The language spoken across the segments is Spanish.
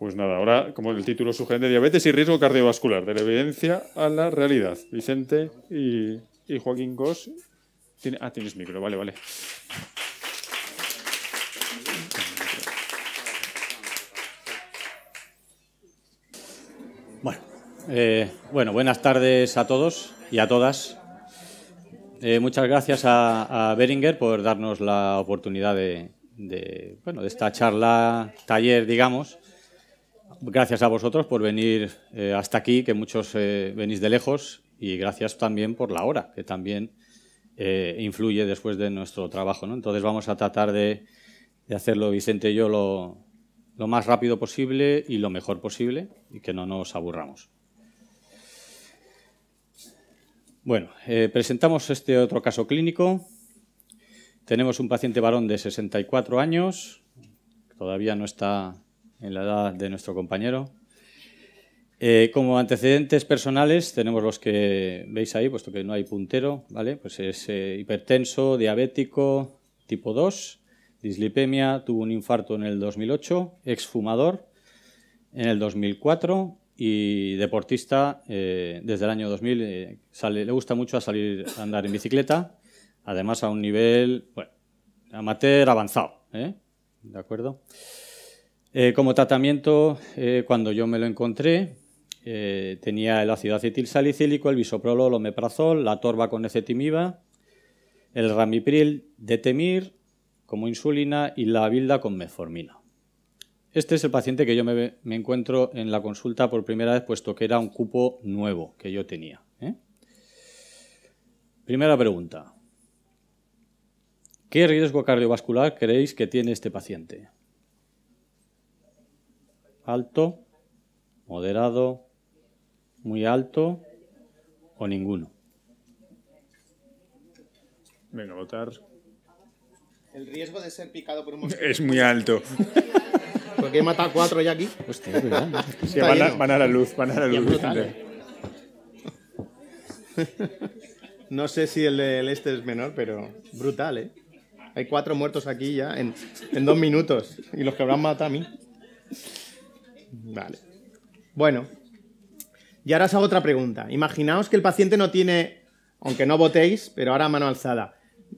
Pues nada, ahora, como el título sugiere, diabetes y riesgo cardiovascular, de la evidencia a la realidad. Vicente y, Joaquín Gos. ah, tienes micro, vale, vale. Bueno, eh, bueno, buenas tardes a todos y a todas. Eh, muchas gracias a, Beringer por darnos la oportunidad de, de, bueno, de esta charla, taller, digamos gracias a vosotros por venir eh, hasta aquí, que muchos eh, venís de lejos, y gracias también por la hora, que también eh, influye después de nuestro trabajo. Entonces vamos a tratar de, hacerlo, Vicente y yo, lo, lo, más rápido posible y lo mejor posible, y que no nos aburramos. Bueno, presentamos este otro caso clínico. Tenemos un paciente varón de 64 años, todavía no está en la edad de nuestro compañero. Eh, como antecedentes personales tenemos los que veis ahí, puesto que no hay puntero, ¿vale? Pues es eh, hipertenso, diabético, tipo 2, dislipemia, tuvo un infarto en el 2008, exfumador en el 2004 y deportista eh, desde el año 2000. le gusta mucho a salir a andar en bicicleta, además a un nivel bueno, amateur avanzado, ¿de acuerdo? Eh, como tratamiento, eh, cuando yo me lo encontré, eh, tenía el ácido acetil salicílico, el bisoprolol, omeprazol, la torba con ecetimiba, el ramipril de temir como insulina y la bilda con meformina. Este es el paciente que yo me, encuentro en la consulta por primera vez, puesto que era un cupo nuevo que yo tenía. Primera pregunta. ¿Qué riesgo cardiovascular creéis que tiene este paciente? alto, moderado, muy alto o ninguno. Venga, votar. El riesgo de ser picado por un mosquito. Es muy alto. Porque he matado cuatro ya aquí. Hostia, verdad. van, a, la luz, van a la luz. ¿eh? No sé si el, este es menor, pero brutal, ¿eh? Hay cuatro muertos aquí ya en, en dos minutos y los que habrán matado a mí. Vale. Bueno, y ahora os hago otra pregunta. Imaginaos que el paciente no tiene, aunque no votéis, pero ahora mano alzada,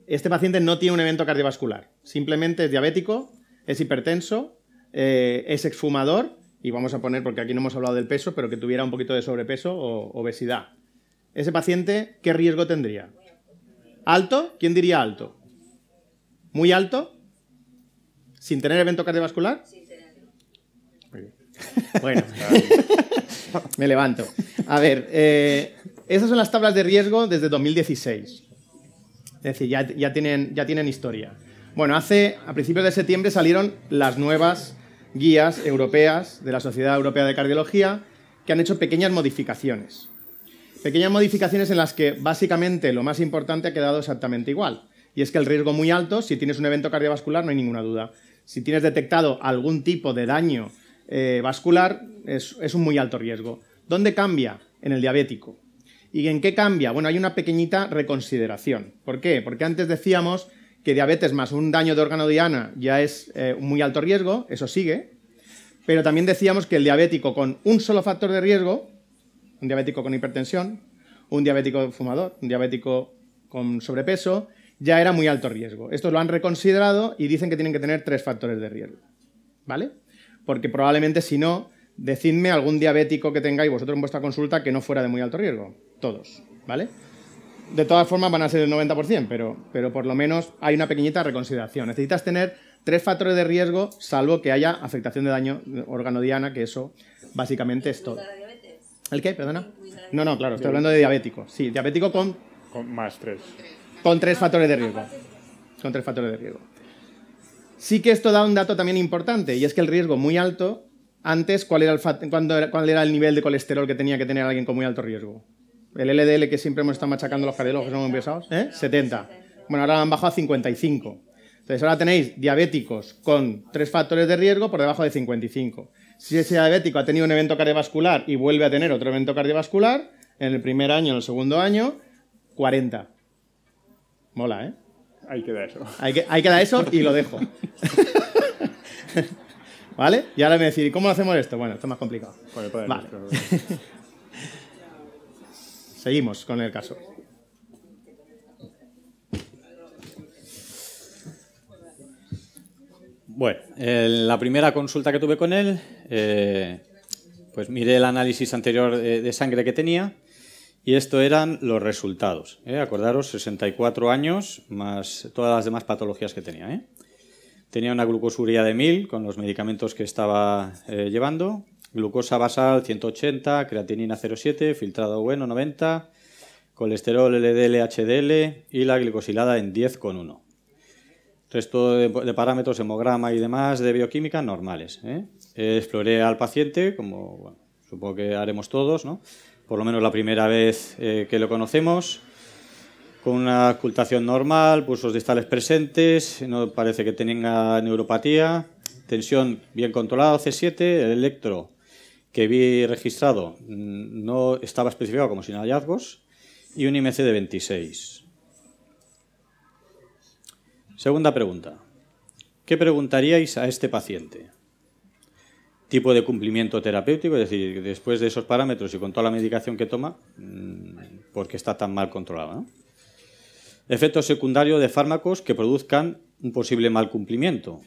este paciente no tiene un evento cardiovascular. Simplemente es diabético, es hipertenso, eh, es exfumador, y vamos a poner, porque aquí no hemos hablado del peso, pero que tuviera un poquito de sobrepeso o obesidad. Ese paciente, ¿qué riesgo tendría? ¿Alto? ¿Quién diría alto? ¿Muy alto? ¿Sin tener evento cardiovascular? Bueno, me levanto. A ver, eh, esas son las tablas de riesgo desde 2016. Es decir, ya, tienen, ya tienen historia. Bueno, hace, a principios de septiembre salieron las nuevas guías europeas de la Sociedad Europea de Cardiología que han hecho pequeñas modificaciones. Pequeñas modificaciones en las que básicamente lo más importante ha quedado exactamente igual. Y es que el riesgo muy alto, si tienes un evento cardiovascular, no hay ninguna duda. Si tienes detectado algún tipo de daño eh, vascular es, un muy alto riesgo. ¿Dónde cambia? En el diabético. ¿Y en qué cambia? Bueno, hay una pequeñita reconsideración. ¿Por qué? Porque antes decíamos que diabetes más un daño de órgano diana ya es eh, un muy alto riesgo, eso sigue, pero también decíamos que el diabético con un solo factor de riesgo, un diabético con hipertensión, un diabético fumador, un diabético con sobrepeso, ya era muy alto riesgo. Estos lo han reconsiderado y dicen que tienen que tener tres factores de riesgo. ¿Vale? porque probablemente si no, decidme algún diabético que tengáis vosotros en vuestra consulta que no fuera de muy alto riesgo. Todos, ¿vale? De todas formas van a ser el 90%, pero, pero por lo menos hay una pequeñita reconsideración. Necesitas tener tres factores de riesgo, salvo que haya afectación de daño organodiana, que eso básicamente es todo. ¿El qué? Perdona. No, no, claro, estoy hablando de diabético. Sí, diabético con... Con más tres. Con tres ah, factores de ah, riesgo. Ah, con tres factores de riesgo. Sí que esto da un dato también importante, y es que el riesgo muy alto, antes, ¿cuál era el, nivel de colesterol que tenía que tener alguien con muy alto riesgo? El LDL que siempre hemos estado machacando los cardiólogos, ¿no pesados? ¿Eh? 70. Bueno, ahora han bajado a 55. Entonces ahora tenéis diabéticos con tres factores de riesgo por debajo de 55. Si ese diabético ha tenido un evento cardiovascular y vuelve a tener otro evento cardiovascular, en el primer año, en el segundo año, 40. Mola, ¿eh? que queda eso. Hay que, dar eso y lo dejo. ¿Vale? Y ahora me decís, ¿cómo hacemos esto? Bueno, esto es más complicado. Pues, Seguimos con el caso. Bueno, la primera consulta que tuve con él, eh, pues miré el análisis anterior de, sangre que tenía y esto eran los resultados. ¿eh? Acordaros, 64 años más todas las demás patologías que tenía. ¿eh? Tenía una glucosuria de 1000 con los medicamentos que estaba eh, llevando. Glucosa basal 180, creatinina 0,7, filtrado bueno 90, colesterol LDL-HDL y la glicosilada en 10,1. Resto de, parámetros, hemograma y demás de bioquímica normales. Exploré al paciente, como supongo que haremos todos, ¿no? por lo menos la primera vez eh, que lo conocemos, con una ocultación normal, pulsos distales presentes, no parece que tenga neuropatía, tensión bien controlada, C7, el electro que vi registrado mm, no estaba especificado como sin hallazgos y un IMC de 26. Segunda pregunta. ¿Qué preguntaríais a este paciente? tipo de cumplimiento terapéutico, es decir, después de esos parámetros y con toda la medicación que toma, mm, porque está tan mal controlado? Efectos secundarios de fármacos que produzcan un posible mal cumplimiento.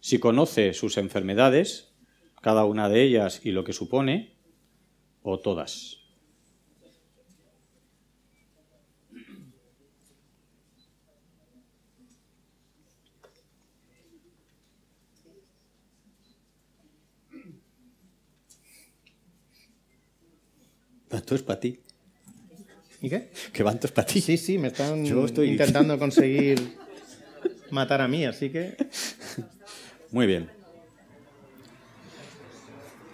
Si conoce sus enfermedades, cada una de ellas y lo que supone, o todas. esto es para ti. ¿Y qué? Que van todos para ti. Sí, sí, me están intentando conseguir matar a mí, así que... Muy bien.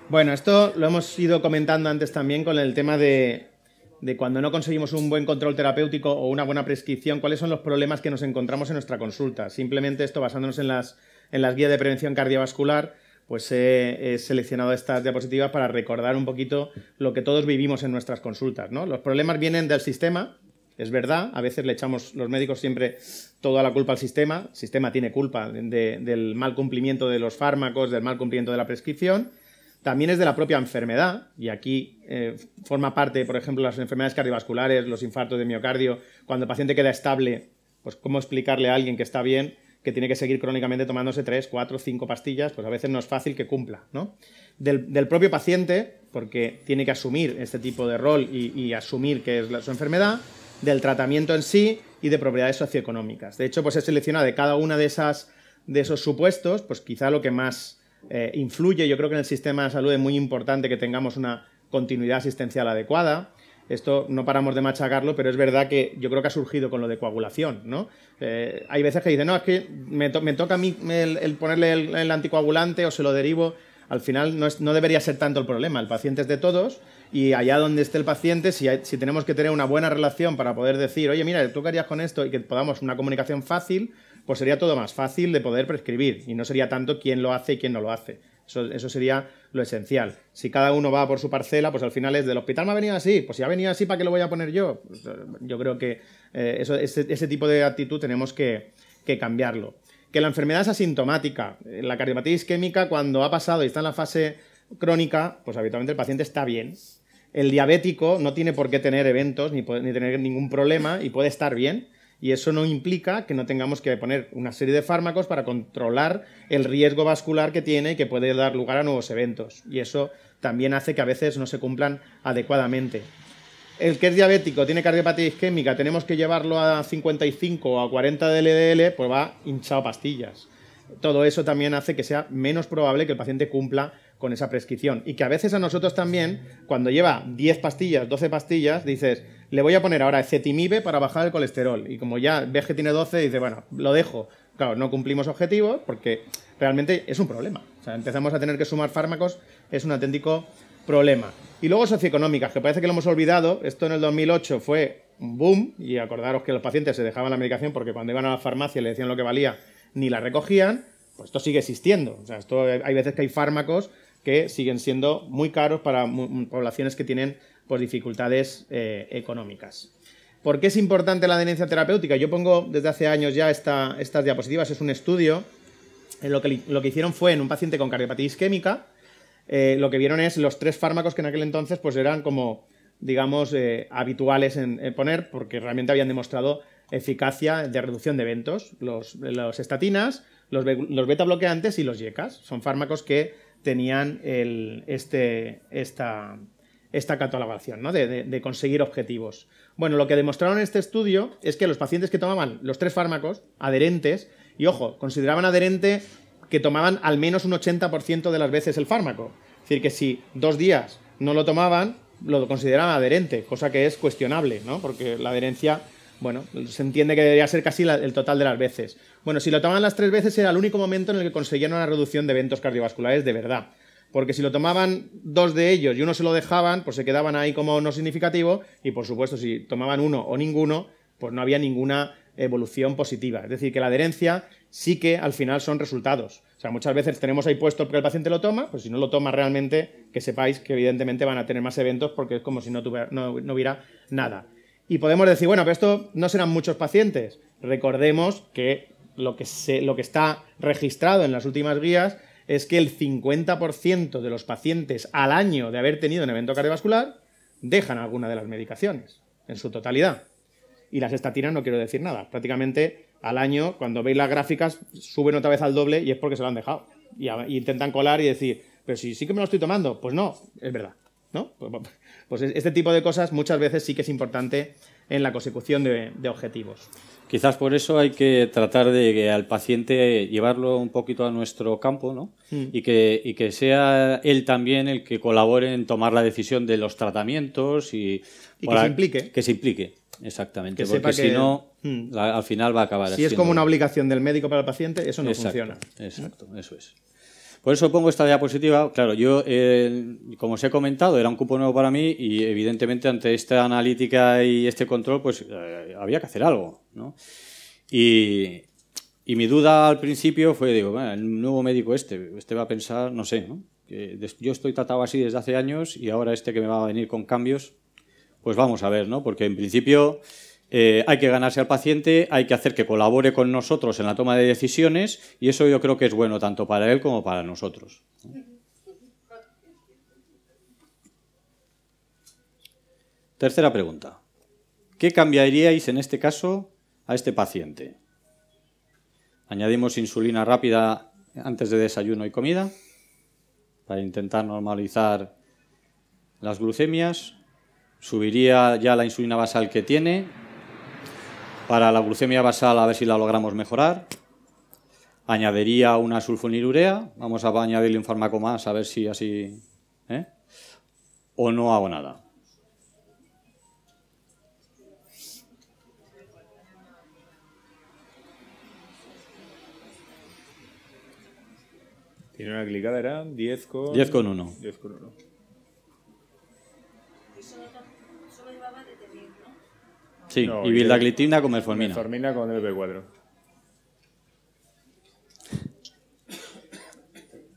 Bueno, esto lo hemos ido comentando antes también con el tema de, de, cuando no conseguimos un buen control terapéutico o una buena prescripción, cuáles son los problemas que nos encontramos en nuestra consulta. Simplemente esto basándonos en las, en las guías de prevención cardiovascular, pues he, seleccionado estas diapositivas para recordar un poquito lo que todos vivimos en nuestras consultas. ¿no? Los problemas vienen del sistema, es verdad, a veces le echamos los médicos siempre toda la culpa al sistema, el sistema tiene culpa del mal cumplimiento de los fármacos, del mal cumplimiento de la prescripción, también es de la propia enfermedad, y aquí eh, forma parte, por ejemplo, las enfermedades cardiovasculares, los infartos de miocardio, cuando el paciente queda estable, pues cómo explicarle a alguien que está bien que tiene que seguir crónicamente tomándose 3, 4, cinco pastillas, pues a veces no es fácil que cumpla. ¿no? Del, propio paciente, porque tiene que asumir este tipo de rol y, asumir que es su enfermedad, del tratamiento en sí y de propiedades socioeconómicas. De hecho, pues he seleccionado de cada una de esas de esos supuestos, pues quizá lo que más eh, influye, yo creo que en el sistema de salud es muy importante que tengamos una continuidad asistencial adecuada, esto no paramos de machacarlo, pero es verdad que yo creo que ha surgido con lo de coagulación, ¿no? Eh, hay veces que dicen, no, es que me, toca a mí el, ponerle el, anticoagulante o se lo derivo. Al final no, debería ser tanto el problema. El paciente es de todos y allá donde esté el paciente, si, si, tenemos que tener una buena relación para poder decir, oye, mira, tú qué harías con esto y que podamos una comunicación fácil, pues sería todo más fácil de poder prescribir y no sería tanto quién lo hace y quién no lo hace. Eso, sería lo esencial. Si cada uno va por su parcela, pues al final es del hospital me ha venido así, pues si ha venido así, ¿para qué lo voy a poner yo? Pues, yo creo que eh, ese, tipo de actitud tenemos que, cambiarlo. Que la enfermedad es asintomática. Eh, la cardiopatía isquémica, cuando ha pasado y está en la fase crónica, pues habitualmente el paciente está bien. El diabético no tiene por qué tener eventos ni tener ningún problema y puede estar bien. Y eso no implica que no tengamos que poner una serie de fármacos para controlar el riesgo vascular que tiene y que puede dar lugar a nuevos eventos. Y eso también hace que a veces no se cumplan adecuadamente. El que es diabético, tiene cardiopatía isquémica, tenemos que llevarlo a 55 o a 40 de LDL, pues va hinchado pastillas. Todo eso también hace que sea menos probable que el paciente cumpla con esa prescripción. Y que a veces a nosotros también, cuando lleva 10 pastillas, 12 pastillas, dices, le voy a poner ahora cetimibe para bajar el colesterol. Y como ya ves que tiene 12, dices, bueno, lo dejo. Claro, no cumplimos objetivos porque realmente es un problema. O sea, empezamos a tener que sumar fármacos, es un auténtico problema. Y luego socioeconómicas, que parece que lo hemos olvidado. Esto en el 2008 fue un boom, y acordaros que los pacientes se dejaban la medicación porque cuando iban a la farmacia le decían lo que valía, ni la recogían. Pues esto sigue existiendo. O sea, esto, eh, hay veces que hay fármacos que siguen siendo muy caros para poblaciones que tienen pues, dificultades eh, económicas. ¿Por qué es importante la adherencia terapéutica? Yo pongo desde hace años ya estas diapositivas, es un estudio. En eh, lo, que, lo que hicieron fue en un paciente con cardiopatía isquémica, eh, lo que vieron es los tres fármacos que en aquel entonces pues, eran como, digamos, habituales en, poner, porque realmente habían demostrado eficacia de reducción de eventos, los, estatinas, los, los beta bloqueantes y los yecas. Son fármacos que tenían este, esta, esta catalogación, ¿no? de, conseguir objetivos. Bueno, lo que demostraron en este estudio es que los pacientes que tomaban los tres fármacos adherentes, y ojo, consideraban adherente que tomaban al menos un 80% de las veces el fármaco. Es decir, que si dos días no lo tomaban, lo consideraban adherente, cosa que es cuestionable, ¿no? porque la adherencia bueno, se entiende que debería ser casi el total de las veces. Bueno, si lo tomaban las tres veces era el único momento en el que conseguían una reducción de eventos cardiovasculares de verdad. Porque si lo tomaban dos de ellos y uno se lo dejaban, pues se quedaban ahí como no significativo. Y por supuesto, si tomaban uno o ninguno, pues no había ninguna evolución positiva. Es decir, que la adherencia sí que al final son resultados. O sea, muchas veces tenemos ahí puesto que el paciente lo toma, pues si no lo toma realmente, que sepáis que evidentemente van a tener más eventos porque es como si no, no hubiera nada. Y podemos decir, bueno, pero esto no serán muchos pacientes. Recordemos que lo que, lo que está registrado en las últimas guías es que el 50% de los pacientes al año de haber tenido un evento cardiovascular dejan alguna de las medicaciones, en su totalidad. Y las estatinas no quiero decir nada. Prácticamente al año, cuando veis las gráficas, suben otra vez al doble y es porque se lo han dejado. Y, y intentan colar y decir, pero si sí que me lo estoy tomando. Pues no, es verdad. Pues, pues este tipo de cosas muchas veces sí que es importante en la consecución de, objetivos. Quizás por eso hay que tratar de al paciente llevarlo un poquito a nuestro campo, mm. Y, que, sea él también el que colabore en tomar la decisión de los tratamientos y, que se implique. Que se implique, exactamente. porque si no, mm. al final va a acabar. así. Si es como una obligación del médico para el paciente, eso no funciona. Exacto, eso es. Por eso pongo esta diapositiva. Claro, yo, eh, como os he comentado, era un cupo nuevo para mí y evidentemente ante esta analítica y este control, pues eh, había que hacer algo. ¿no? Y, mi duda al principio fue, digo, bueno, el nuevo médico este, este va a pensar, no sé, Que yo estoy tratado así desde hace años y ahora este que me va a venir con cambios, pues vamos a ver, ¿no? Porque en principio eh, hay que ganarse al paciente, hay que hacer que colabore con nosotros en la toma de decisiones y eso yo creo que es bueno tanto para él como para nosotros. Tercera pregunta. ¿Qué cambiaríais en este caso a este paciente? Añadimos insulina rápida antes de desayuno y comida para intentar normalizar las glucemias. Subiría ya la insulina basal que tiene, para la glucemia basal, a ver si la logramos mejorar. Añadiría una sulfonilurea. Vamos a añadirle un fármaco más, a ver si así... ¿eh? O no hago nada. Tiene una glicada, 10 con... 10 con 1. 10 Sí, y Vildaglitina con melformina. Melformina con b 4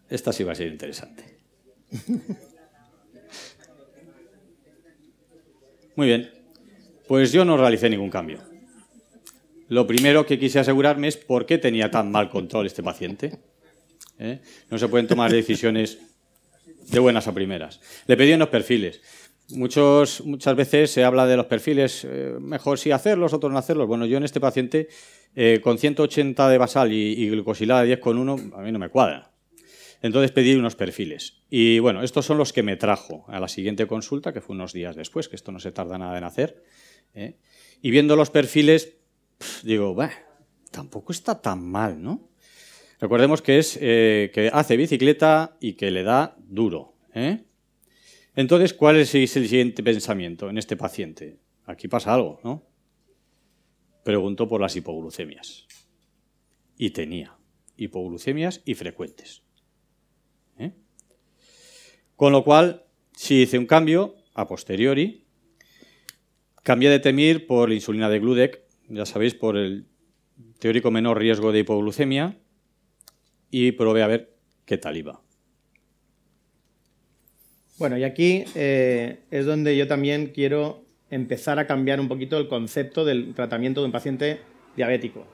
Esta sí va a ser interesante. Muy bien, pues yo no realicé ningún cambio. Lo primero que quise asegurarme es por qué tenía tan mal control este paciente. ¿eh? No se pueden tomar decisiones de buenas a primeras. Le pedí unos perfiles. Muchos, muchas veces se habla de los perfiles, eh, mejor si sí hacerlos, otros no hacerlos. Bueno, yo en este paciente, eh, con 180 de basal y, glucosilada 10 con a mí no me cuadra. Entonces pedí unos perfiles. Y bueno, estos son los que me trajo a la siguiente consulta, que fue unos días después, que esto no se tarda nada en hacer. ¿eh? Y viendo los perfiles, digo, bah, tampoco está tan mal, ¿no? Recordemos que es que hace bicicleta y que le da duro. ¿eh? Entonces, ¿cuál es el siguiente pensamiento en este paciente? Aquí pasa algo, ¿no? Preguntó por las hipoglucemias. Y tenía hipoglucemias y frecuentes. ¿eh? Con lo cual, si hice un cambio, a posteriori, cambié de temir por insulina de Gludec, ya sabéis, por el teórico menor riesgo de hipoglucemia, y probé a ver qué tal iba. Bueno, y aquí eh, es donde yo también quiero empezar a cambiar un poquito el concepto del tratamiento de un paciente diabético.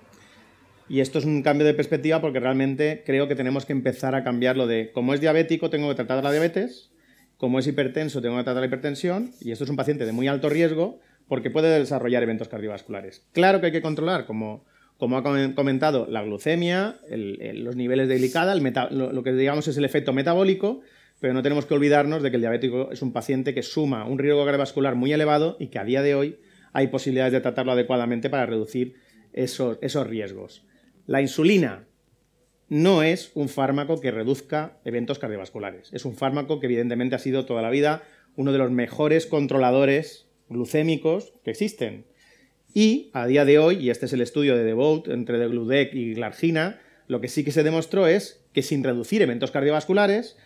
Y esto es un cambio de perspectiva porque realmente creo que tenemos que empezar a cambiar lo de cómo es diabético tengo que tratar la diabetes, cómo es hipertenso tengo que tratar la hipertensión, y esto es un paciente de muy alto riesgo porque puede desarrollar eventos cardiovasculares. Claro que hay que controlar, como, ha comentado, la glucemia, los niveles de glicada, lo que digamos es el efecto metabólico, pero no tenemos que olvidarnos de que el diabético es un paciente que suma un riesgo cardiovascular muy elevado y que a día de hoy hay posibilidades de tratarlo adecuadamente para reducir esos, riesgos. La insulina no es un fármaco que reduzca eventos cardiovasculares. Es un fármaco que evidentemente ha sido toda la vida uno de los mejores controladores glucémicos que existen. Y a día de hoy, y este es el estudio de DeVout entre Gludec y Glargina, lo que sí que se demostró es que sin reducir eventos cardiovasculares,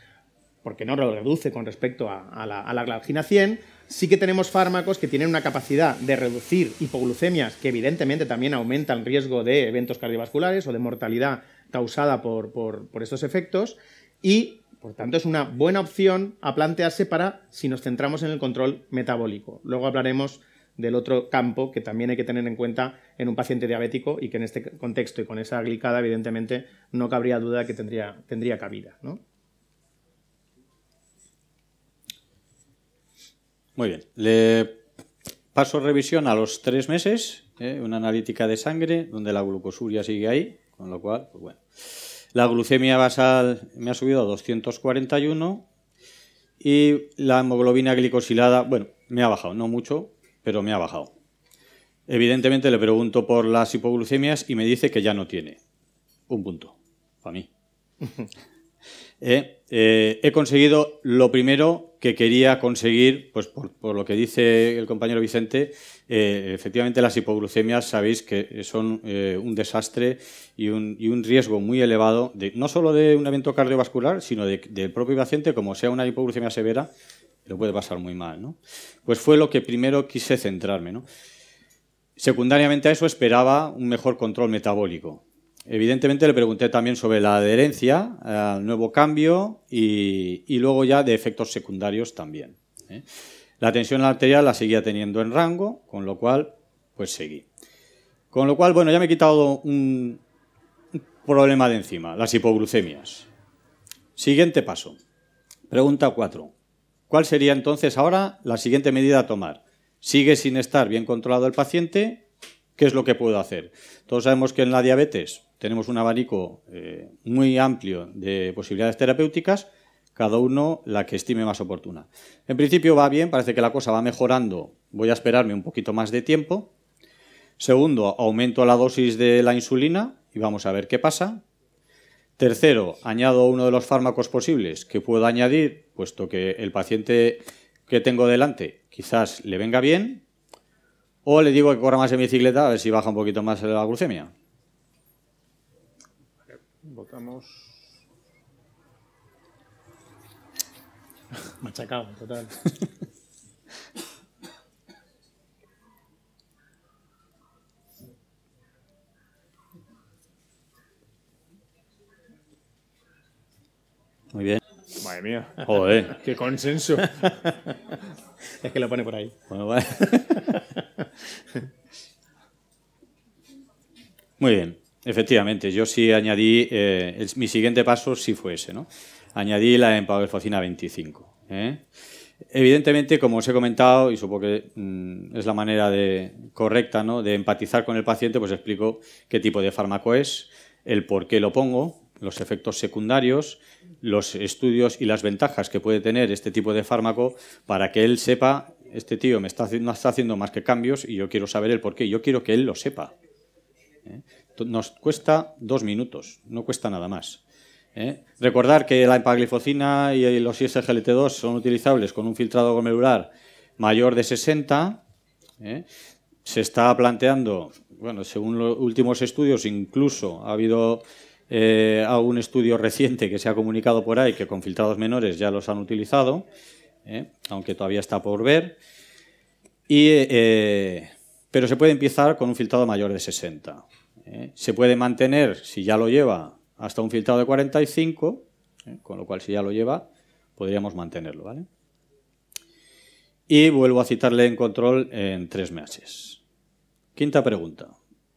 porque no lo reduce con respecto a, la, a, 100, sí que tenemos fármacos que tienen una capacidad de reducir hipoglucemias, que evidentemente también aumenta el riesgo de eventos cardiovasculares o de mortalidad causada por, estos efectos, y por tanto es una buena opción a plantearse para si nos centramos en el control metabólico. Luego hablaremos del otro campo que también hay que tener en cuenta en un paciente diabético y que en este contexto y con esa glicada evidentemente no cabría duda que tendría, tendría cabida. ¿no? Muy bien. Le paso revisión a los tres meses, ¿eh? una analítica de sangre, donde la glucosuria sigue ahí, con lo cual, pues bueno. La glucemia basal me ha subido a 241 y la hemoglobina glicosilada, bueno, me ha bajado, no mucho, pero me ha bajado. Evidentemente le pregunto por las hipoglucemias y me dice que ya no tiene. Un punto, para mí. ¿Eh? Eh, he conseguido lo primero que quería conseguir, pues por, lo que dice el compañero Vicente, eh, efectivamente las hipoglucemias sabéis que son eh, un desastre y un, riesgo muy elevado, no solo de un evento cardiovascular, sino del propio paciente, como sea una hipoglucemia severa, lo puede pasar muy mal. Pues fue lo que primero quise centrarme. Secundariamente a eso esperaba un mejor control metabólico. Evidentemente le pregunté también sobre la adherencia al nuevo cambio y, luego ya de efectos secundarios también. ¿eh? La tensión arterial la seguía teniendo en rango, con lo cual, pues seguí. Con lo cual, bueno, ya me he quitado un, un problema de encima, las hipoglucemias. Siguiente paso. Pregunta 4. ¿Cuál sería entonces ahora la siguiente medida a tomar? Sigue sin estar bien controlado el paciente, ¿qué es lo que puedo hacer? Todos sabemos que en la diabetes tenemos un abanico eh, muy amplio de posibilidades terapéuticas, cada uno la que estime más oportuna. En principio va bien, parece que la cosa va mejorando, voy a esperarme un poquito más de tiempo. Segundo, aumento la dosis de la insulina y vamos a ver qué pasa. Tercero, añado uno de los fármacos posibles que puedo añadir, puesto que el paciente que tengo delante quizás le venga bien, o le digo que corra más en bicicleta a ver si baja un poquito más la glucemia. Estamos. machacados, total. Muy bien. Madre mía. Joder. Qué consenso. es que lo pone por ahí. Bueno, vale. Muy bien. Efectivamente, yo sí añadí, eh, mi siguiente paso sí fue ese, ¿no? Añadí la Empower 25. ¿eh? Evidentemente, como os he comentado, y supongo que mm, es la manera de, correcta de empatizar con el paciente, pues explico qué tipo de fármaco es, el por qué lo pongo, los efectos secundarios, los estudios y las ventajas que puede tener este tipo de fármaco para que él sepa, este tío me está, no está haciendo más que cambios y yo quiero saber el por qué, yo quiero que él lo sepa. Nos cuesta dos minutos, no cuesta nada más. ¿eh? Recordar que la empaglifocina y los ISGLT2 son utilizables con un filtrado glomerular mayor de 60. ¿eh? Se está planteando, bueno, según los últimos estudios, incluso ha habido eh, algún estudio reciente que se ha comunicado por ahí que con filtrados menores ya los han utilizado, aunque todavía está por ver. pero se puede empezar con un filtrado mayor de 60. ¿eh? Se puede mantener, si ya lo lleva, hasta un filtrado de 45, ¿eh? con lo cual si ya lo lleva, podríamos mantenerlo. ¿vale? Y vuelvo a citarle en control en tres meses. Quinta pregunta.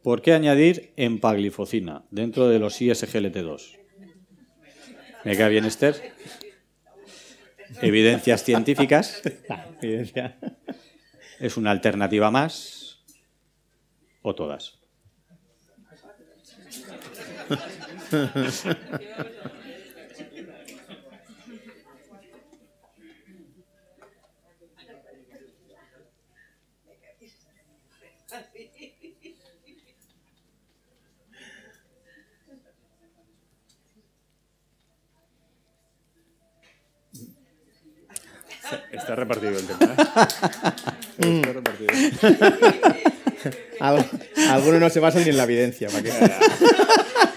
¿Por qué añadir empaglifocina dentro de los ISGLT2? ¿Me queda bien, Esther? Evidencias científicas. Es una alternativa más. O todas. Está repartido el tema. ¿eh? Algunos no se basan ni en la evidencia. ¿para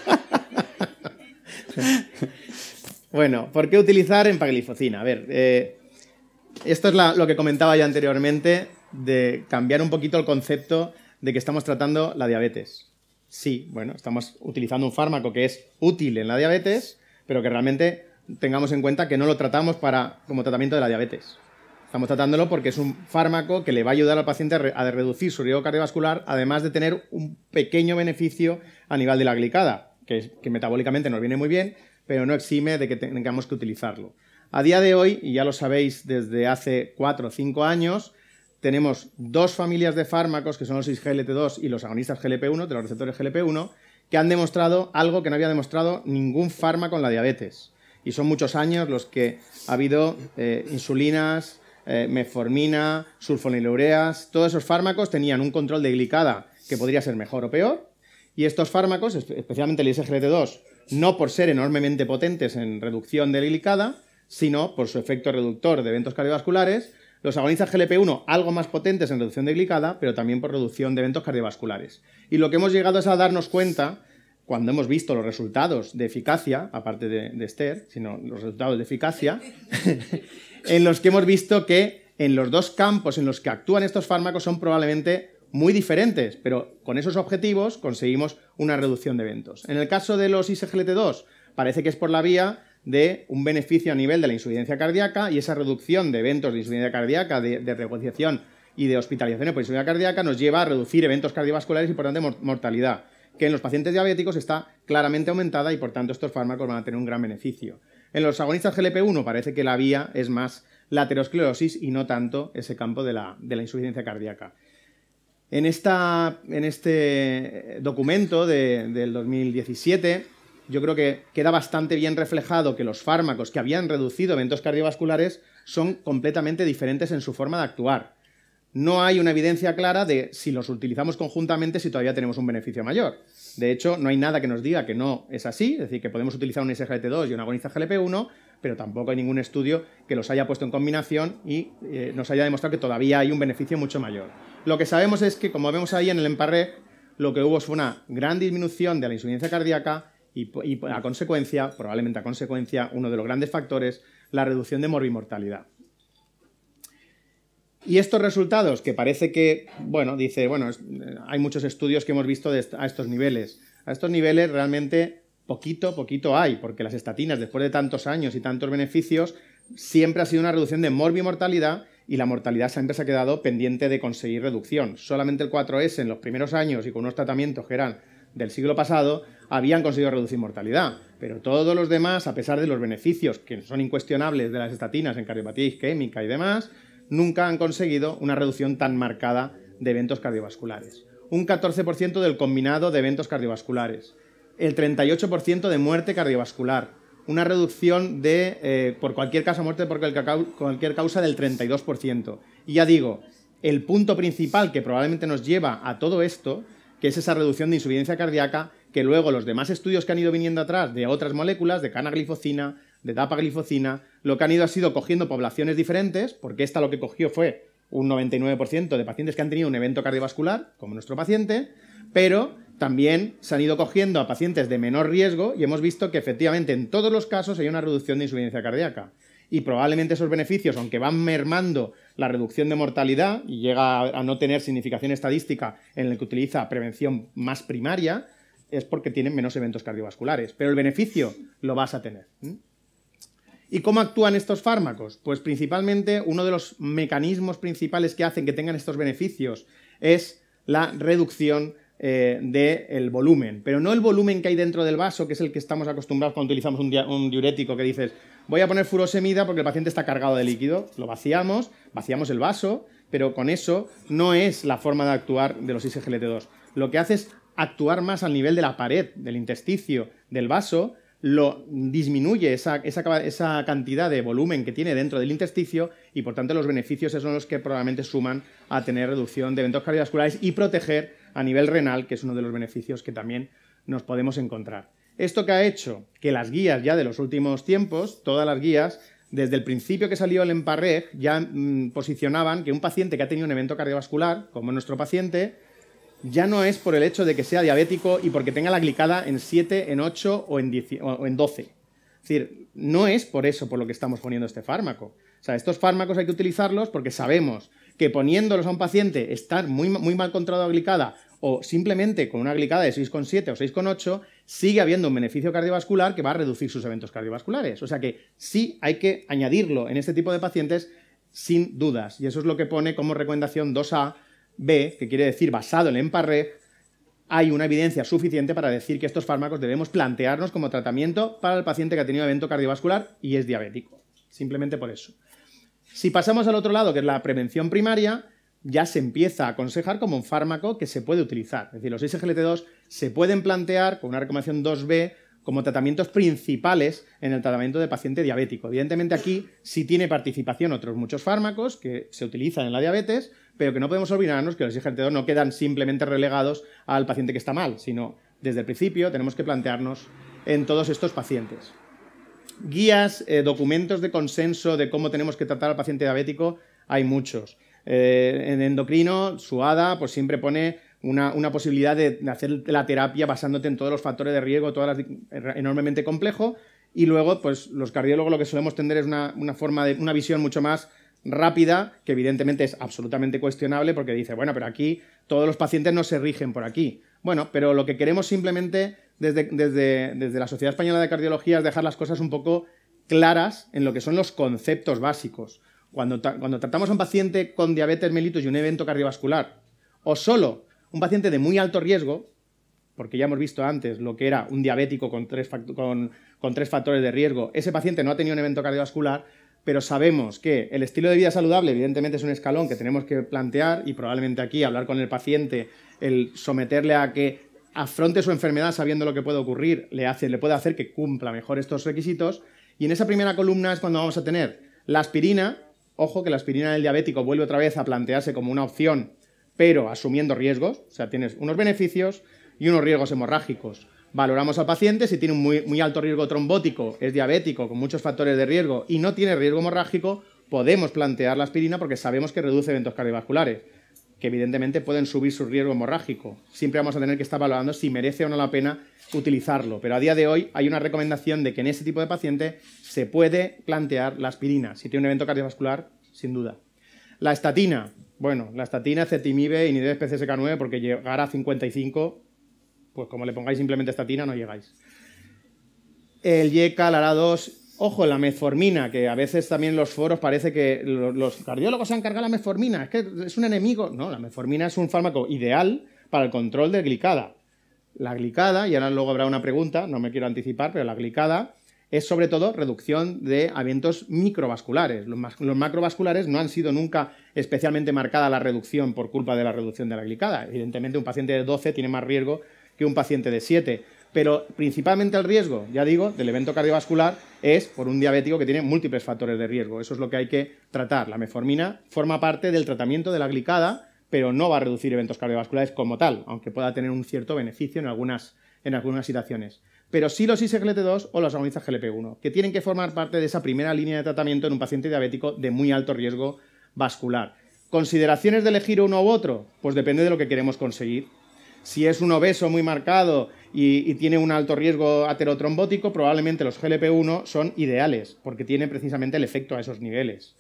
bueno, ¿por qué utilizar empaglifocina? A ver, eh, esto es lo que comentaba ya anteriormente de cambiar un poquito el concepto de que estamos tratando la diabetes. Sí, bueno, estamos utilizando un fármaco que es útil en la diabetes, pero que realmente tengamos en cuenta que no lo tratamos para, como tratamiento de la diabetes. Estamos tratándolo porque es un fármaco que le va a ayudar al paciente a reducir su riesgo cardiovascular, además de tener un pequeño beneficio a nivel de la glicada que, metabólicamente nos viene muy bien, pero no exime de que tengamos que utilizarlo. A día de hoy, y ya lo sabéis desde hace 4 o 5 años, tenemos dos familias de fármacos, que son los 6GLT2 y los agonistas GLP1, de los receptores GLP1, que han demostrado algo que no había demostrado ningún fármaco en la diabetes. Y son muchos años los que ha habido eh, insulinas, eh, meformina, sulfonilureas, todos esos fármacos tenían un control de glicada que podría ser mejor o peor, y estos fármacos, especialmente el ISGLT2, no por ser enormemente potentes en reducción de glicada, sino por su efecto reductor de eventos cardiovasculares, los agonistas GLP-1 algo más potentes en reducción de glicada, pero también por reducción de eventos cardiovasculares. Y lo que hemos llegado es a darnos cuenta, cuando hemos visto los resultados de eficacia, aparte de, de Esther, sino los resultados de eficacia, en los que hemos visto que en los dos campos en los que actúan estos fármacos son probablemente muy diferentes, pero con esos objetivos conseguimos una reducción de eventos. En el caso de los ISGLT2, parece que es por la vía de un beneficio a nivel de la insuficiencia cardíaca y esa reducción de eventos de insuficiencia cardíaca, de, de y de hospitalización por insuficiencia cardíaca nos lleva a reducir eventos cardiovasculares y por tanto mortalidad, que en los pacientes diabéticos está claramente aumentada y por tanto estos fármacos van a tener un gran beneficio. En los agonistas GLP-1 parece que la vía es más la aterosclerosis y no tanto ese campo de la insuficiencia cardíaca. En, este documento de, del 2017, yo creo que queda bastante bien reflejado que los fármacos que habían reducido eventos cardiovasculares son completamente diferentes en su forma de actuar. No hay una evidencia clara de si los utilizamos conjuntamente si todavía tenemos un beneficio mayor. De hecho, no hay nada que nos diga que no es así, es decir, que podemos utilizar un SGLT2 y un agonista GLP1, pero tampoco hay ningún estudio que los haya puesto en combinación y eh, nos haya demostrado que todavía hay un beneficio mucho mayor. Lo que sabemos es que, como vemos ahí en el emparré, lo que hubo fue una gran disminución de la insuficiencia cardíaca y, a consecuencia, probablemente a consecuencia, uno de los grandes factores, la reducción de morbimortalidad. Y estos resultados, que parece que, bueno, dice, bueno, eh, hay muchos estudios que hemos visto a estos niveles. A estos niveles realmente poquito, poquito hay, porque las estatinas, después de tantos años y tantos beneficios, siempre ha sido una reducción de morbimortalidad y la mortalidad siempre se ha quedado pendiente de conseguir reducción. Solamente el 4S en los primeros años y con unos tratamientos que eran del siglo pasado habían conseguido reducir mortalidad, pero todos los demás, a pesar de los beneficios que son incuestionables de las estatinas en cardiopatía isquémica y demás, nunca han conseguido una reducción tan marcada de eventos cardiovasculares. Un 14% del combinado de eventos cardiovasculares, el 38% de muerte cardiovascular, una reducción de, eh, por cualquier caso muerte, por cualquier causa, del 32%. Y ya digo, el punto principal que probablemente nos lleva a todo esto, que es esa reducción de insuficiencia cardíaca, que luego los demás estudios que han ido viniendo atrás de otras moléculas, de canaglifocina, de dapaglifocina, lo que han ido ha sido cogiendo poblaciones diferentes, porque esta lo que cogió fue un 99% de pacientes que han tenido un evento cardiovascular, como nuestro paciente, pero también se han ido cogiendo a pacientes de menor riesgo y hemos visto que efectivamente en todos los casos hay una reducción de insuficiencia cardíaca. Y probablemente esos beneficios, aunque van mermando la reducción de mortalidad y llega a no tener significación estadística en el que utiliza prevención más primaria, es porque tienen menos eventos cardiovasculares. Pero el beneficio lo vas a tener. ¿Y cómo actúan estos fármacos? Pues principalmente uno de los mecanismos principales que hacen que tengan estos beneficios es la reducción eh, del volumen, pero no el volumen que hay dentro del vaso, que es el que estamos acostumbrados cuando utilizamos un, diurético, que dices, voy a poner furosemida porque el paciente está cargado de líquido, lo vaciamos, vaciamos el vaso, pero con eso no es la forma de actuar de los ISGLT2. Lo que hace es actuar más al nivel de la pared, del intesticio, del vaso, lo disminuye esa, esa, cantidad de volumen que tiene dentro del intesticio y por tanto los beneficios son los que probablemente suman a tener reducción de eventos cardiovasculares y proteger a nivel renal, que es uno de los beneficios que también nos podemos encontrar. Esto que ha hecho que las guías ya de los últimos tiempos, todas las guías, desde el principio que salió el Emparreg, ya mm, posicionaban que un paciente que ha tenido un evento cardiovascular, como nuestro paciente, ya no es por el hecho de que sea diabético y porque tenga la glicada en 7, en 8 o en, 12. Es decir, no es por eso por lo que estamos poniendo este fármaco. estos fármacos hay que utilizarlos porque sabemos que poniéndolos a un paciente estar muy, muy mal controlado la glicada o simplemente con una glicada de 6,7 o 6,8, sigue habiendo un beneficio cardiovascular que va a reducir sus eventos cardiovasculares. O sea que sí hay que añadirlo en este tipo de pacientes sin dudas. Y eso es lo que pone como recomendación 2A-B, que quiere decir basado en emparre hay una evidencia suficiente para decir que estos fármacos debemos plantearnos como tratamiento para el paciente que ha tenido evento cardiovascular y es diabético. Simplemente por eso. Si pasamos al otro lado, que es la prevención primaria, ya se empieza a aconsejar como un fármaco que se puede utilizar. Es decir, los sglt 2 se pueden plantear con una recomendación 2B como tratamientos principales en el tratamiento de paciente diabético. Evidentemente aquí sí tiene participación otros muchos fármacos que se utilizan en la diabetes, pero que no podemos olvidarnos que los sglt 2 no quedan simplemente relegados al paciente que está mal, sino desde el principio tenemos que plantearnos en todos estos pacientes. Guías, eh, documentos de consenso de cómo tenemos que tratar al paciente diabético, hay muchos. Eh, en endocrino, su ADA, pues siempre pone una, posibilidad de, hacer la terapia basándote en todos los factores de riesgo, todas es enormemente complejo. Y luego, pues los cardiólogos lo que solemos tener es una, forma de, una visión mucho más rápida, que evidentemente es absolutamente cuestionable porque dice, bueno, pero aquí todos los pacientes no se rigen por aquí. Bueno, pero lo que queremos simplemente desde, la Sociedad Española de Cardiología es dejar las cosas un poco claras en lo que son los conceptos básicos. Cuando, tratamos a un paciente con diabetes mellitus y un evento cardiovascular, o solo un paciente de muy alto riesgo, porque ya hemos visto antes lo que era un diabético con tres, tres factores de riesgo, ese paciente no ha tenido un evento cardiovascular, pero sabemos que el estilo de vida saludable, evidentemente, es un escalón que tenemos que plantear y probablemente aquí hablar con el paciente, el someterle a que afronte su enfermedad sabiendo lo que puede ocurrir, le, hace, le puede hacer que cumpla mejor estos requisitos. Y en esa primera columna es cuando vamos a tener la aspirina, Ojo que la aspirina en el diabético vuelve otra vez a plantearse como una opción, pero asumiendo riesgos, o sea, tienes unos beneficios y unos riesgos hemorrágicos. Valoramos al paciente si tiene un muy, muy alto riesgo trombótico, es diabético, con muchos factores de riesgo y no tiene riesgo hemorrágico, podemos plantear la aspirina porque sabemos que reduce eventos cardiovasculares, que evidentemente pueden subir su riesgo hemorrágico. Siempre vamos a tener que estar valorando si merece o no la pena utilizarlo, pero a día de hoy hay una recomendación de que en ese tipo de paciente se puede plantear la aspirina, si tiene un evento cardiovascular, sin duda. La estatina, bueno, la estatina, cetimibe, inhibidores PCSK9, porque llegar a 55, pues como le pongáis simplemente estatina, no llegáis. El YECA, la 2 ojo, la metformina, que a veces también los foros parece que los cardiólogos se han cargado la metformina, es que es un enemigo. No, la metformina es un fármaco ideal para el control de glicada. La glicada, y ahora luego habrá una pregunta, no me quiero anticipar, pero la glicada es sobre todo reducción de eventos microvasculares. Los, macrovasculares no han sido nunca especialmente marcada la reducción por culpa de la reducción de la glicada. Evidentemente un paciente de 12 tiene más riesgo que un paciente de 7, pero principalmente el riesgo, ya digo, del evento cardiovascular es por un diabético que tiene múltiples factores de riesgo. Eso es lo que hay que tratar. La meformina forma parte del tratamiento de la glicada, pero no va a reducir eventos cardiovasculares como tal, aunque pueda tener un cierto beneficio en algunas situaciones pero sí los ISGLT2 o los agonistas GLP1, que tienen que formar parte de esa primera línea de tratamiento en un paciente diabético de muy alto riesgo vascular. ¿Consideraciones de elegir uno u otro? Pues depende de lo que queremos conseguir. Si es un obeso muy marcado y, tiene un alto riesgo aterotrombótico, probablemente los GLP-1 son ideales, porque tienen precisamente el efecto a esos niveles.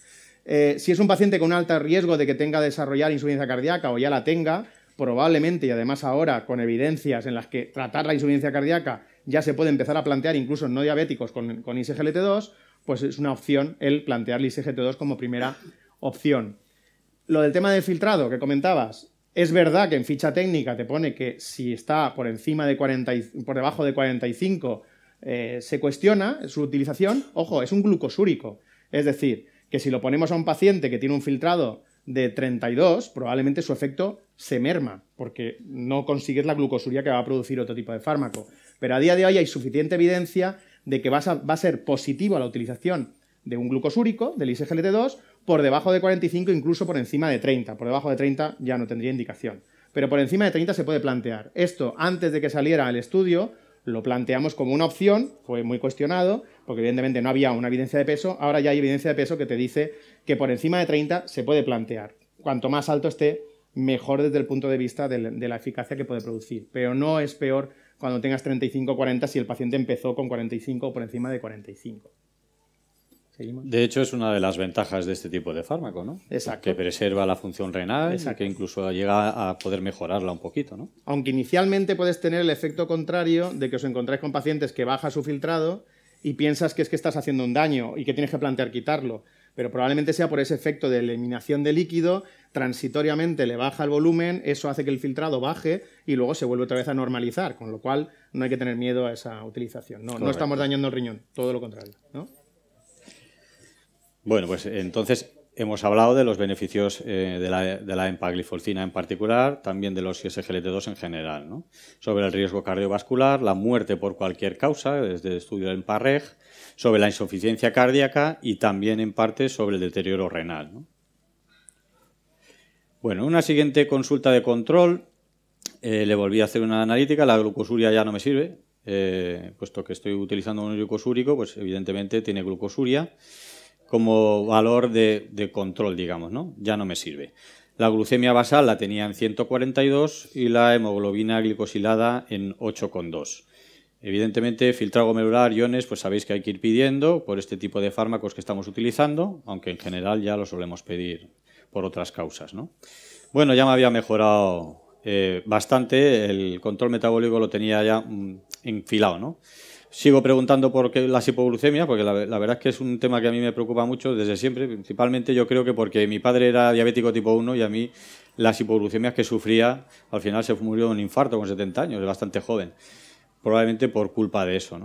Eh, si es un paciente con un alto riesgo de que tenga que desarrollar insuficiencia cardíaca o ya la tenga, probablemente, y además ahora con evidencias en las que tratar la insuficiencia cardíaca ya se puede empezar a plantear, incluso no diabéticos con, con ISGLT2, pues es una opción el plantear el 2 como primera opción. Lo del tema del filtrado que comentabas, es verdad que en ficha técnica te pone que si está por encima de 40 por debajo de 45 eh, se cuestiona su utilización. Ojo, es un glucosúrico. Es decir, que si lo ponemos a un paciente que tiene un filtrado de 32, probablemente su efecto se merma, porque no consigues la glucosuria que va a producir otro tipo de fármaco. Pero a día de hoy hay suficiente evidencia de que va a, ser positivo la utilización de un glucosúrico, del ISGLT2, por debajo de 45, incluso por encima de 30. Por debajo de 30 ya no tendría indicación. Pero por encima de 30 se puede plantear. Esto, antes de que saliera el estudio, lo planteamos como una opción, fue muy cuestionado, porque evidentemente no había una evidencia de peso, ahora ya hay evidencia de peso que te dice que por encima de 30 se puede plantear. Cuanto más alto esté, mejor desde el punto de vista de la eficacia que puede producir, pero no es peor cuando tengas 35 40 si el paciente empezó con 45 o por encima de 45. De hecho, es una de las ventajas de este tipo de fármaco, ¿no? Exacto. Que preserva la función renal que incluso llega a poder mejorarla un poquito, ¿no? Aunque inicialmente puedes tener el efecto contrario de que os encontráis con pacientes que baja su filtrado y piensas que es que estás haciendo un daño y que tienes que plantear quitarlo pero probablemente sea por ese efecto de eliminación de líquido, transitoriamente le baja el volumen, eso hace que el filtrado baje y luego se vuelve otra vez a normalizar, con lo cual no hay que tener miedo a esa utilización. No, no estamos dañando el riñón, todo lo contrario. Bueno, pues entonces Hemos hablado de los beneficios eh, de, la, de en particular, también de los SGLT2 en general, sobre el riesgo cardiovascular, la muerte por cualquier causa, desde el estudio del PARREG, sobre la insuficiencia cardíaca y también en parte sobre el deterioro renal. Bueno, una siguiente consulta de control, eh, le volví a hacer una analítica, la glucosuria ya no me sirve, eh, puesto que estoy utilizando un glucosúrico, pues evidentemente tiene glucosuria como valor de, control, digamos, ¿no? Ya no me sirve. La glucemia basal la tenía en 142 y la hemoglobina glicosilada en 8,2. Evidentemente, filtrado glomerular, iones, pues sabéis que hay que ir pidiendo por este tipo de fármacos que estamos utilizando, aunque en general ya lo solemos pedir por otras causas. ¿no? Bueno, ya me había mejorado eh, bastante, el control metabólico lo tenía ya mm, enfilado, ¿no? Sigo preguntando por qué las hipoglucemias, porque la, verdad es que es un tema que a mí me preocupa mucho desde siempre. Principalmente yo creo que porque mi padre era diabético tipo 1 y a mí las hipoglucemias que sufría, al final se murió de un infarto con 70 años, bastante joven. Probablemente por culpa de eso,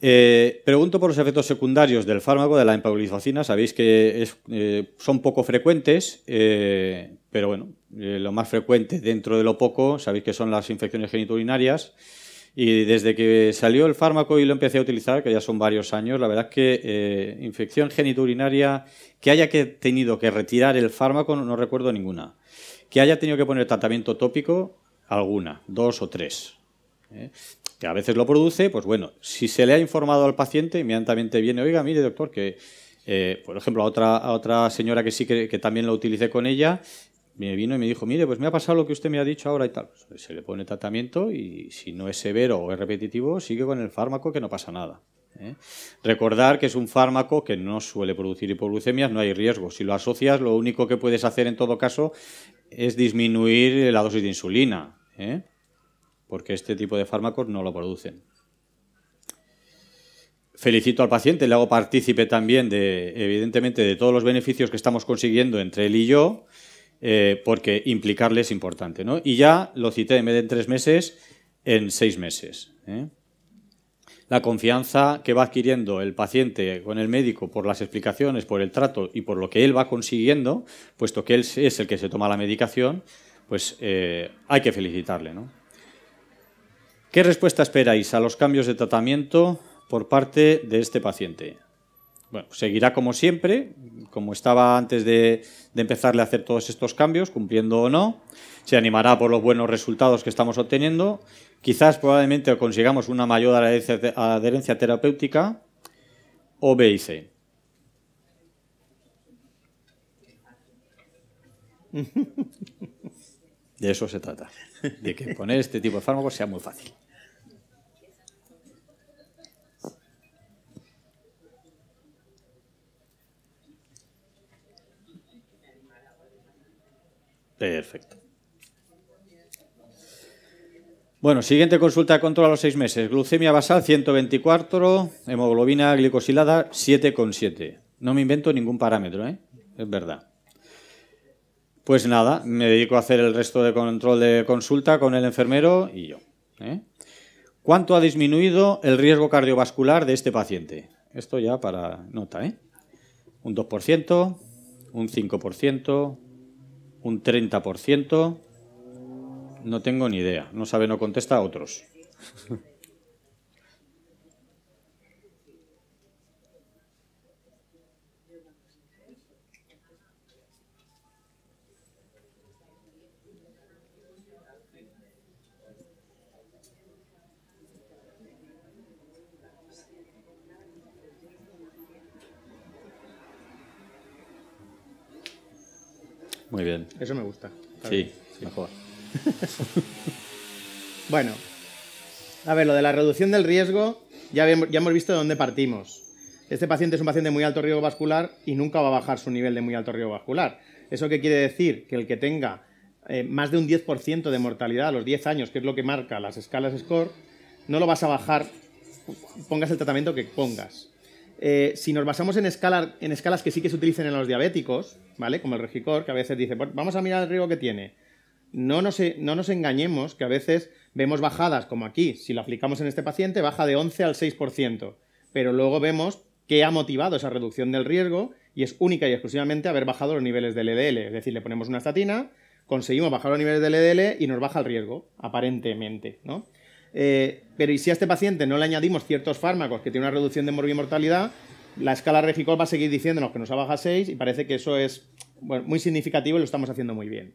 eh, pregunto por los efectos secundarios del fármaco de la empaglifocina. Sabéis que eh, son poco frecuentes, eh, pero bueno, lo más frecuente dentro de lo poco, sabéis que son las infecciones genitourinarias y desde que salió el fármaco y lo empecé a utilizar, que ya son varios años, la verdad es que eh, infección geniturinaria que haya que, tenido que retirar el fármaco, no, recuerdo ninguna. Que haya tenido que poner tratamiento tópico, alguna, dos o tres. ¿eh? Que a veces lo produce, pues bueno, si se le ha informado al paciente, inmediatamente viene, oiga, mire doctor, que eh, por ejemplo, a otra, otra señora que sí que, que también lo utilicé con ella, me vino y me dijo, mire, pues me ha pasado lo que usted me ha dicho ahora y tal. Pues se le pone tratamiento y si no es severo o es repetitivo, sigue con el fármaco que no pasa nada. ¿eh? Recordar que es un fármaco que no suele producir hipoglucemias, no hay riesgo. Si lo asocias, lo único que puedes hacer en todo caso es disminuir la dosis de insulina, ¿eh? porque este tipo de fármacos no lo producen felicito al paciente, le hago partícipe también de, evidentemente, de todos los beneficios que estamos consiguiendo entre él y yo, eh, porque implicarle es importante. ¿no? Y ya lo cité en vez tres meses, en seis meses. ¿eh? La confianza que va adquiriendo el paciente con el médico por las explicaciones, por el trato y por lo que él va consiguiendo, puesto que él es el que se toma la medicación, pues eh, hay que felicitarle. ¿Qué respuesta esperáis a los cambios de tratamiento por parte de este paciente? bueno, seguirá como siempre, como estaba antes de, empezarle a hacer todos estos cambios, cumpliendo o no. Se animará por los buenos resultados que estamos obteniendo. Quizás probablemente consigamos una mayor adherencia, terapéutica o B De eso se trata, de que poner este tipo de fármacos sea muy fácil. Perfecto. Bueno, siguiente consulta de control a los seis meses. Glucemia basal 124, hemoglobina glicosilada 7,7. No me invento ningún parámetro, ¿eh? Es verdad. Pues nada, me dedico a hacer el resto de control de consulta con el enfermero y yo. ¿eh? ¿Cuánto ha disminuido el riesgo cardiovascular de este paciente? Esto ya para nota, ¿eh? Un 2%, un 5%, un 30%, no tengo ni idea. No sabe, no contesta a otros. Eso me gusta. Sí, mejor. bueno, a ver, lo de la reducción del riesgo, ya, hemos visto de dónde partimos. Este paciente es un paciente de muy alto riesgo vascular y nunca va a bajar su nivel de muy alto riesgo vascular. ¿Eso qué quiere decir? Que el que tenga eh, más de un 10% de mortalidad a los 10 años, que es lo que marca las escalas SCORE, no lo vas a bajar, pongas el tratamiento que pongas. Eh, si nos basamos en, escalas que sí que se utilizan en los diabéticos, ¿vale? Como el Regicor, que a veces dice, vamos a mirar el riesgo que tiene. No nos, e, no nos engañemos que a veces vemos bajadas, como aquí, si lo aplicamos en este paciente, baja de 11 al 6%, pero luego vemos qué ha motivado esa reducción del riesgo y es única y exclusivamente haber bajado los niveles del LDL. E es decir, le ponemos una estatina, conseguimos bajar los niveles del LDL e y nos baja el riesgo, aparentemente, ¿no? Eh, pero y si a este paciente no le añadimos ciertos fármacos que tienen una reducción de morbimortalidad, la escala Regicol va a seguir diciéndonos que nos baja 6 y parece que eso es muy significativo y lo estamos haciendo muy bien.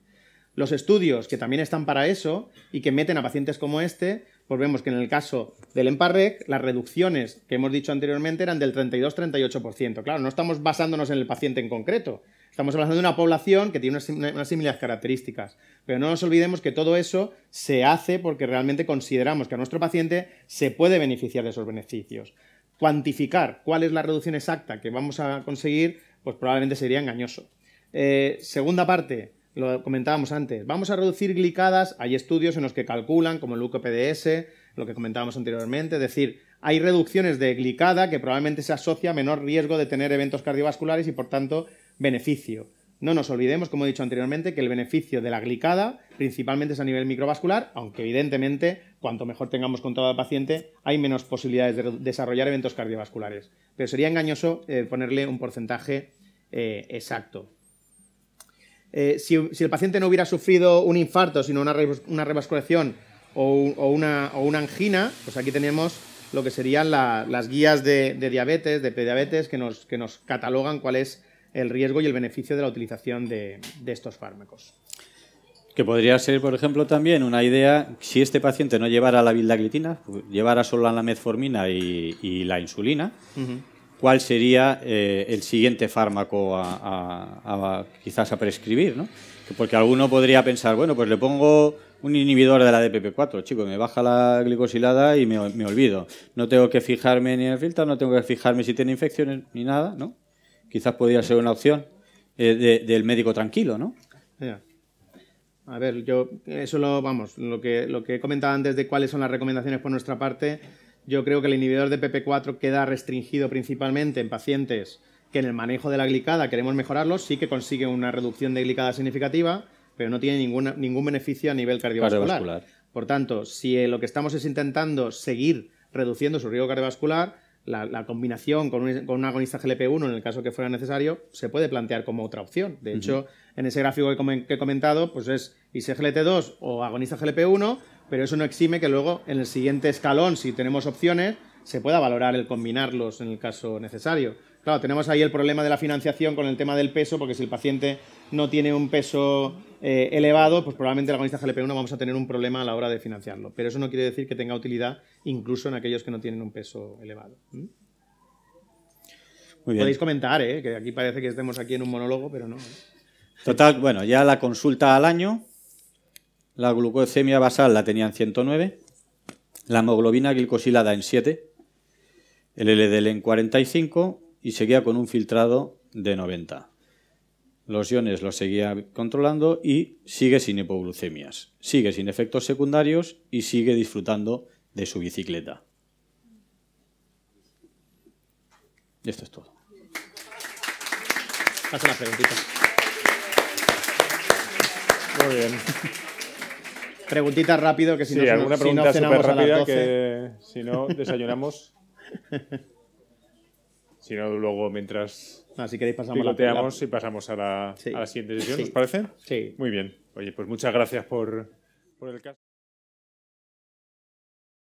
Los estudios que también están para eso y que meten a pacientes como este, pues vemos que en el caso del Emparec las reducciones que hemos dicho anteriormente eran del 32-38%. Claro, no estamos basándonos en el paciente en concreto, Estamos hablando de una población que tiene unas, unas características, pero no nos olvidemos que todo eso se hace porque realmente consideramos que a nuestro paciente se puede beneficiar de esos beneficios. Cuantificar cuál es la reducción exacta que vamos a conseguir, pues probablemente sería engañoso. Eh, segunda parte, lo comentábamos antes, vamos a reducir glicadas, hay estudios en los que calculan, como el PDS, lo que comentábamos anteriormente, es decir, hay reducciones de glicada que probablemente se asocia a menor riesgo de tener eventos cardiovasculares y por tanto beneficio. No nos olvidemos, como he dicho anteriormente, que el beneficio de la glicada principalmente es a nivel microvascular, aunque evidentemente cuanto mejor tengamos controlado al paciente, hay menos posibilidades de desarrollar eventos cardiovasculares. Pero sería engañoso eh, ponerle un porcentaje eh, exacto. Eh, si, el paciente no hubiera sufrido un infarto, sino una, o, una, angina, pues aquí tenemos lo que serían las guías de, diabetes, de prediabetes, que nos, que nos catalogan cuál es el riesgo y el beneficio de la utilización de, estos fármacos. Que podría ser, por ejemplo, también una idea, si este paciente no llevara la bildaglitina, llevara solo la metformina y, la insulina, ¿cuál sería eh, el siguiente fármaco a, quizás a prescribir? ¿no? Porque alguno podría pensar, bueno, pues le pongo un inhibidor de la DPP4, chico, me baja la glicosilada y me, me olvido. No tengo que fijarme ni en el filtro, no tengo que fijarme si tiene infecciones ni nada, ¿no? quizás podría ser una opción eh, del médico tranquilo, ¿no? A ver, yo eso lo vamos, lo que lo que he comentado antes de cuáles son las recomendaciones por nuestra parte, yo creo que el inhibidor de PP4 queda restringido principalmente en pacientes que en el manejo de la glicada queremos mejorarlo, sí que consigue una reducción de glicada significativa, pero no tiene ningún beneficio a nivel cardiovascular. cardiovascular. Por tanto, si eh, lo que estamos es intentando seguir reduciendo su riesgo cardiovascular, la, combinación con un, con un, agonista GLP-1, en el caso que fuera necesario, se puede plantear como otra opción. De hecho, en ese gráfico que, he comentado, pues es glt 2 o agonista GLP-1, pero eso no exime que luego en el siguiente escalón, si tenemos opciones, se pueda valorar el combinarlos en el caso necesario. Claro, tenemos ahí el problema de la financiación con el tema del peso, porque si el paciente no tiene un peso eh, elevado, pues probablemente el agonista GLP-1 vamos a tener un problema a la hora de financiarlo. Pero eso no quiere decir que tenga utilidad incluso en aquellos que no tienen un peso elevado. Podéis comentar, ¿eh? que aquí parece que estemos aquí en un monólogo, pero no. ¿eh? Total, bueno, ya la consulta al año, la glucemia basal la tenían 109, la hemoglobina glicosilada en 7, el LDL en 45, y seguía con un filtrado de 90. Los iones los seguía controlando y sigue sin hipoglucemias, sigue sin efectos secundarios y sigue disfrutando de su bicicleta. Y esto es todo. Pasa la preguntita. Muy bien. Preguntita rápido que si si no que si no desayunamos. Si no, luego mientras ah, y pasamos a la, siguiente sesión, ¿os parece? Sí. Muy bien. Oye, pues muchas gracias por el caso.